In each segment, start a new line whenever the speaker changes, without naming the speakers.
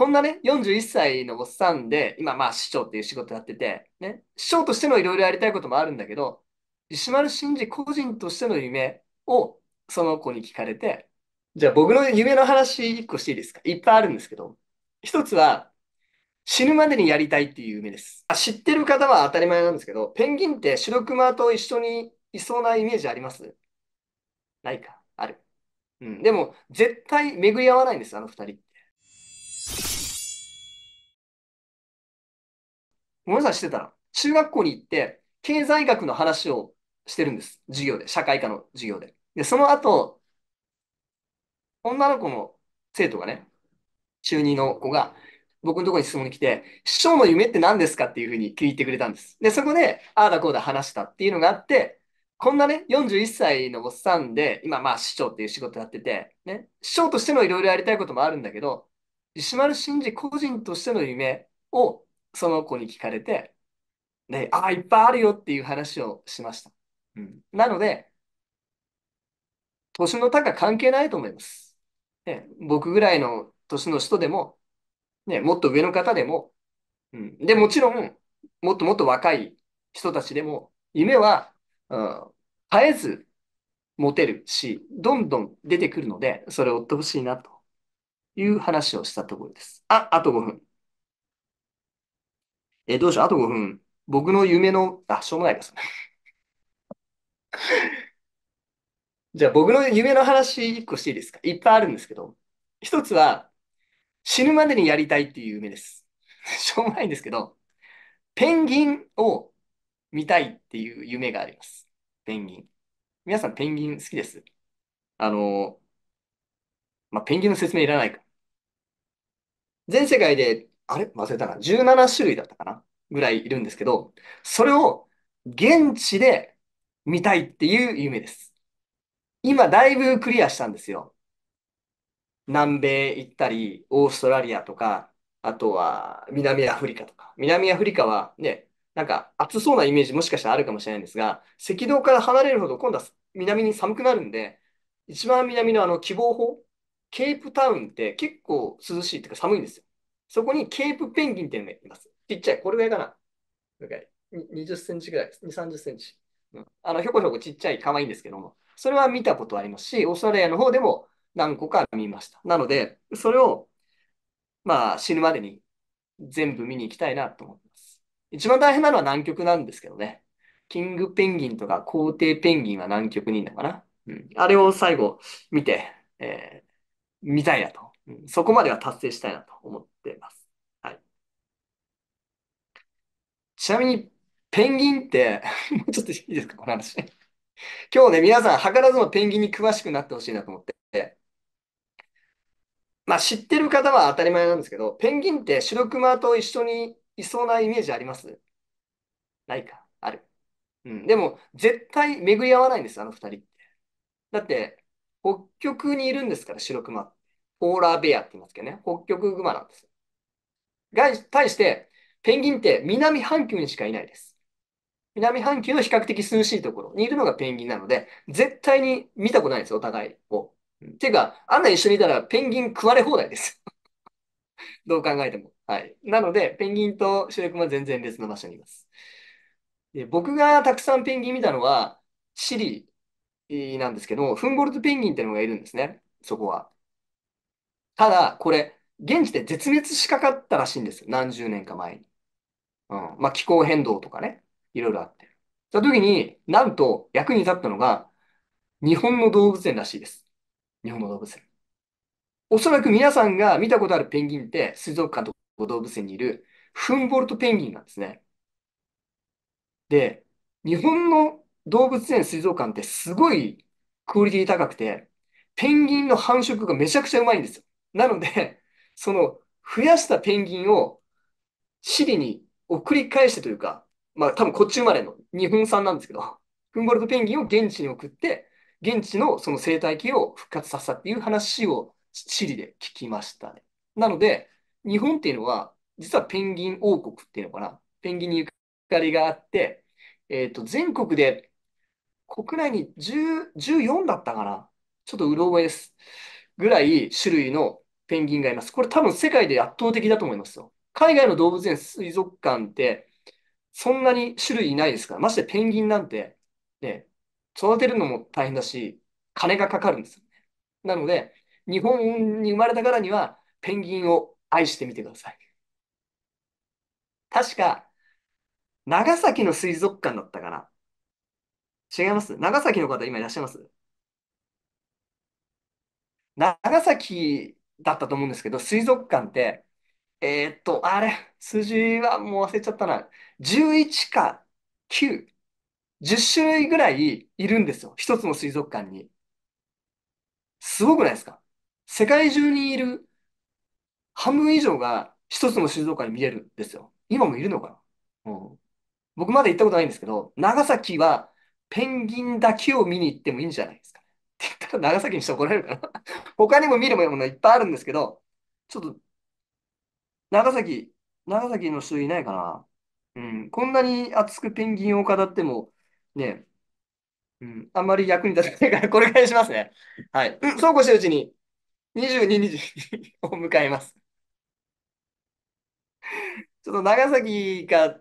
こんなね、41歳のおっさんで、今まあ市長っていう仕事やってて、ね、市長としてのいろいろやりたいこともあるんだけど、石丸真二個人としての夢をその子に聞かれて、じゃあ僕の夢の話一個していいですかいっぱいあるんですけど、一つは死ぬまでにやりたいっていう夢です。あ知ってる方は当たり前なんですけど、ペンギンってシロクマと一緒にいそうなイメージありますないかある。うん。でも、絶対巡り合わないんです、あの二人なさい、してたら、中学校に行って、経済学の話をしてるんです。授業で、社会科の授業で。で、その後、女の子の生徒がね、中2の子が、僕のところに質問に来て、師匠の夢って何ですかっていうふうに聞いてくれたんです。で、そこで、ああだこうだ話したっていうのがあって、こんなね、41歳のおっさんで、今まあ師匠っていう仕事やってて、ね、師匠としてのいろいろやりたいこともあるんだけど、石丸真二個人としての夢をその子に聞かれて、ね、ああ、いっぱいあるよっていう話をしました。うん、なので、年の高関係ないと思います。ね、僕ぐらいの年の人でも、ね、もっと上の方でも、うん、で、もちろん、もっともっと若い人たちでも、夢は、うん、絶えず持てるし、どんどん出てくるので、それを追ってほしいなという話をしたところです。あ、あと5分。えどうしよう、あと5分。僕の夢の、あ、しょうもないです。じゃあ僕の夢の話1個していいですかいっぱいあるんですけど、一つは死ぬまでにやりたいっていう夢です。しょうもないんですけど、ペンギンを見たいっていう夢があります。ペンギン。皆さんペンギン好きですあの、まあ、ペンギンの説明いらないか。全世界であれ忘れたな。17種類だったかなぐらいいるんですけど、それを現地で見たいっていう夢です。今だいぶクリアしたんですよ。南米行ったり、オーストラリアとか、あとは南アフリカとか。南アフリカはね、なんか暑そうなイメージもしかしたらあるかもしれないんですが、赤道から離れるほど今度は南に寒くなるんで、一番南のあの希望法、ケープタウンって結構涼しいっていうか寒いんですよ。そこにケープペンギンっていうのがいます。ちっちゃい、これぐらいかな。20センチぐらい、2、30センチ。うん、あの、ひょこひょこちっちゃい、可愛いんですけども、それは見たことありますし、オーストラリアの方でも何個か見ました。なので、それを、まあ、死ぬまでに全部見に行きたいなと思ってます。一番大変なのは南極なんですけどね。キングペンギンとか皇帝ペンギンは南極にいるのかな。うん、あれを最後見て、えー、見たいなとそこまでは達成したいなと思っています。はい。ちなみに、ペンギンって もうちょっといいですか、この話。今日ね、皆さん、図らずもペンギンに詳しくなってほしいなと思って。まあ、知ってる方は当たり前なんですけど、ペンギンって白熊と一緒にいそうなイメージありますないかある。うん。でも、絶対巡り合わないんです、あの二人って。だって、北極にいるんですから、白熊って。ポーラーベアって言いますけどね、北極グマなんです。が、対して、ペンギンって南半球にしかいないです。南半球の比較的涼しいところにいるのがペンギンなので、絶対に見たことないですよ、お互いを。ていうか、あんな一緒にいたらペンギン食われ放題です。どう考えても。はい。なので、ペンギンと主役は全然別の場所にいます。で僕がたくさんペンギン見たのは、シリなんですけど、フンボルトペンギンってのがいるんですね、そこは。ただ、これ、現地で絶滅しかかったらしいんですよ。何十年か前に。うん。まあ、気候変動とかね、いろいろあって。その時に、なんと役に立ったのが、日本の動物園らしいです。日本の動物園。おそらく皆さんが見たことあるペンギンって、水族館と動物園にいる、フンボルトペンギンなんですね。で、日本の動物園、水族館ってすごいクオリティ高くて、ペンギンの繁殖がめちゃくちゃうまいんですよ。なので、その増やしたペンギンをチリに送り返してというか、まあ多分こっち生まれの日本産なんですけど、フンボルトペンギンを現地に送って、現地のその生態系を復活させたっていう話をチリで聞きましたね。なので、日本っていうのは、実はペンギン王国っていうのかな。ペンギンにゆかりがあって、えっ、ー、と、全国で国内に1 14だったかな。ちょっとうろ覚えです。ぐらい種類のペンギンがいます。これ多分世界で圧倒的だと思いますよ。海外の動物園、水族館って、そんなに種類いないですから、ましてペンギンなんて、ね、育てるのも大変だし、金がかかるんですよね。なので、日本に生まれたからには、ペンギンを愛してみてください。確か、長崎の水族館だったかな。違います長崎の方今いらっしゃいます長崎だったと思うんですけど、水族館って、えーっと、あれ、数字はもう忘れちゃったな。11か9、10種類ぐらいいるんですよ。一つの水族館に。すごくないですか世界中にいる半分以上が一つの水族館に見えるんですよ。今もいるのかな、うん、僕まだ行ったことないんですけど、長崎はペンギンだけを見に行ってもいいんじゃないですか。って言ったら長崎にして怒られるかな他にも見るものいっぱいあるんですけど、ちょっと、長崎、長崎の人いないかな。うん、こんなに熱くペンギンを語っても、ね、うん、あんまり役に立たないから、これからしますね。はい。うん、そうこうしてるうちに、22日を迎えます。ちょっと長崎が、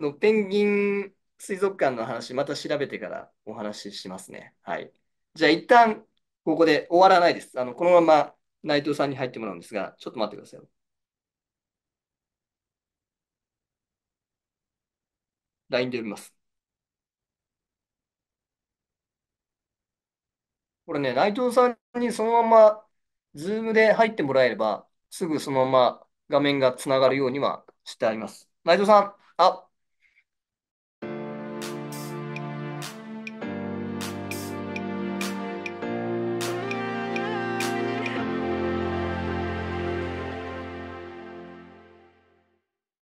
のペンギン水族館の話、また調べてからお話ししますね。はい。じゃあ一旦、ここで終わらないです。あの、このまま内藤さんに入ってもらうんですが、ちょっと待ってください。LINE で呼びます。これね、内藤さんにそのまま、ズームで入ってもらえれば、すぐそのまま画面がつながるようにはしてあります。内藤さん、あ、